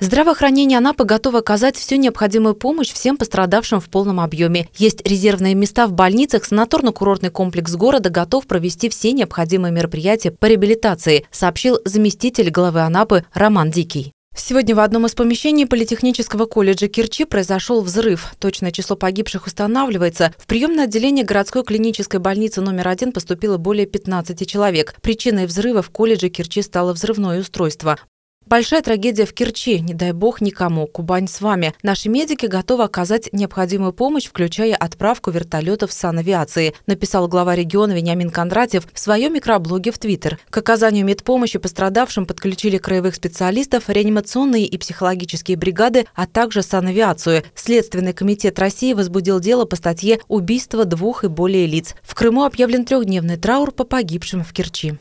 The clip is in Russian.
Здравоохранение Анапы готово оказать всю необходимую помощь всем пострадавшим в полном объеме. Есть резервные места в больницах, санаторно-курортный комплекс города готов провести все необходимые мероприятия по реабилитации, сообщил заместитель главы Анапы Роман Дикий. Сегодня в одном из помещений Политехнического колледжа Кирчи произошел взрыв. Точное число погибших устанавливается. В приемное отделение городской клинической больницы номер один поступило более 15 человек. Причиной взрыва в колледже Кирчи стало взрывное устройство. Большая трагедия в Керчи. Не дай бог никому. Кубань с вами. Наши медики готовы оказать необходимую помощь, включая отправку вертолетов санавиации, написал глава региона Вениамин Кондратьев в своем микроблоге в Твиттер. К оказанию медпомощи пострадавшим подключили краевых специалистов, реанимационные и психологические бригады, а также санавиацию. Следственный комитет России возбудил дело по статье «Убийство двух и более лиц». В Крыму объявлен трехдневный траур по погибшим в Керчи.